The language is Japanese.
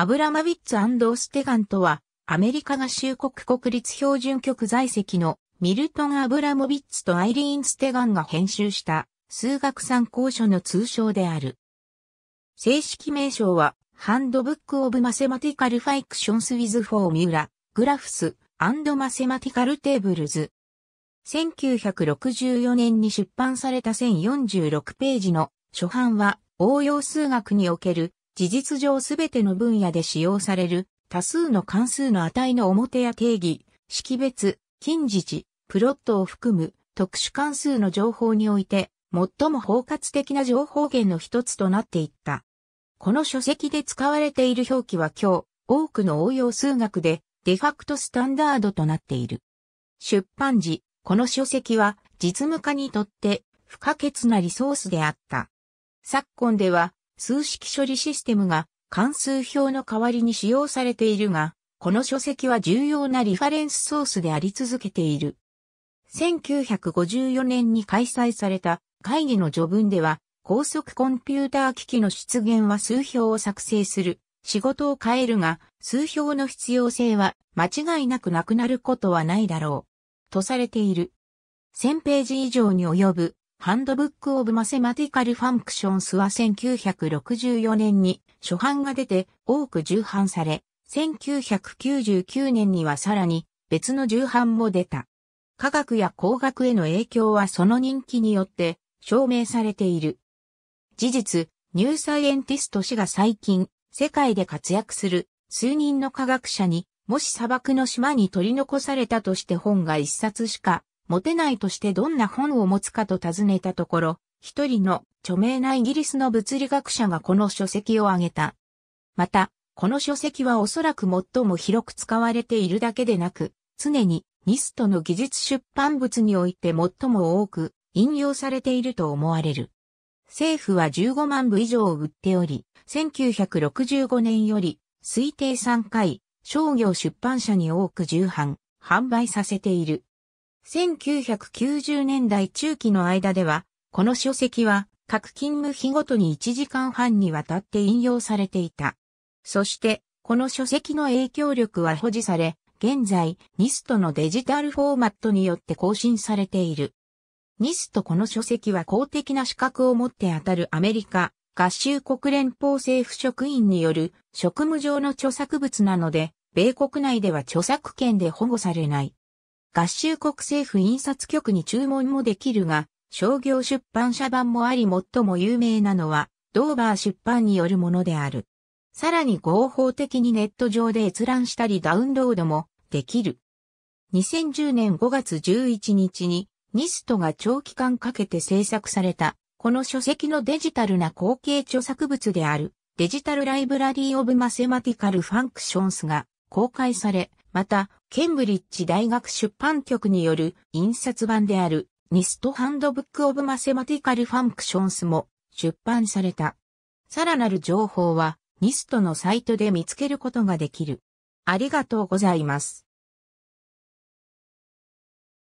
アブラマビッツステガンとは、アメリカ合衆国国立標準局在籍のミルトン・アブラモビッツとアイリーン・ステガンが編集した数学参考書の通称である。正式名称は、ハンドブック・オブ・マセマティカル・ファイクションス・ウィズ・フォー・ミュラ、グラフス、アンド・マセマティカル・テーブルズ。1964年に出版された1046ページの初版は応用数学における事実上すべての分野で使用される多数の関数の値の表や定義、識別、近似値、プロットを含む特殊関数の情報において最も包括的な情報源の一つとなっていった。この書籍で使われている表記は今日多くの応用数学でデファクトスタンダードとなっている。出版時、この書籍は実務家にとって不可欠なリソースであった。昨今では数式処理システムが関数表の代わりに使用されているが、この書籍は重要なリファレンスソースであり続けている。1954年に開催された会議の序文では、高速コンピューター機器の出現は数表を作成する、仕事を変えるが、数表の必要性は間違いなくなくなることはないだろう。とされている。1000ページ以上に及ぶハンドブック・オブ・マセマティカル・ファンクションスは1964年に初版が出て多く重版され、1999年にはさらに別の重版も出た。科学や工学への影響はその人気によって証明されている。事実、ニューサイエンティスト氏が最近世界で活躍する数人の科学者にもし砂漠の島に取り残されたとして本が一冊しか持てないとしてどんな本を持つかと尋ねたところ、一人の著名なイギリスの物理学者がこの書籍を挙げた。また、この書籍はおそらく最も広く使われているだけでなく、常にニストの技術出版物において最も多く引用されていると思われる。政府は15万部以上を売っており、1965年より推定3回商業出版社に多く重版、販売させている。1990年代中期の間では、この書籍は、各勤務日ごとに1時間半にわたって引用されていた。そして、この書籍の影響力は保持され、現在、ニストのデジタルフォーマットによって更新されている。ニストこの書籍は公的な資格を持って当たるアメリカ、合衆国連邦政府職員による職務上の著作物なので、米国内では著作権で保護されない。合衆国政府印刷局に注文もできるが、商業出版社版もあり最も有名なのは、ドーバー出版によるものである。さらに合法的にネット上で閲覧したりダウンロードもできる。2010年5月11日にニストが長期間かけて制作された、この書籍のデジタルな後継著作物であるデジタルライブラリーオブマセマティカルファンクションスが公開され、また、ケンブリッジ大学出版局による印刷版であるニストハンドブックオブマセマティカルファンクションスも出版された。さらなる情報はニストのサイトで見つけることができる。ありがとうございます。